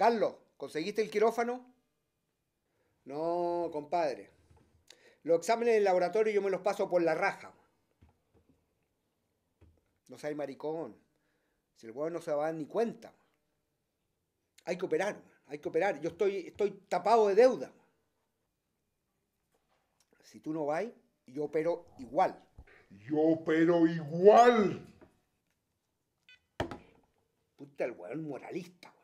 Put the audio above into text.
Carlos, ¿conseguiste el quirófano? No, compadre. Los exámenes del laboratorio yo me los paso por la raja. No seas maricón. Si el weón no se va a dar ni cuenta. Hay que operar, hay que operar. Yo estoy, estoy tapado de deuda. Si tú no vas, yo opero igual. Yo opero igual. Puta el es moralista.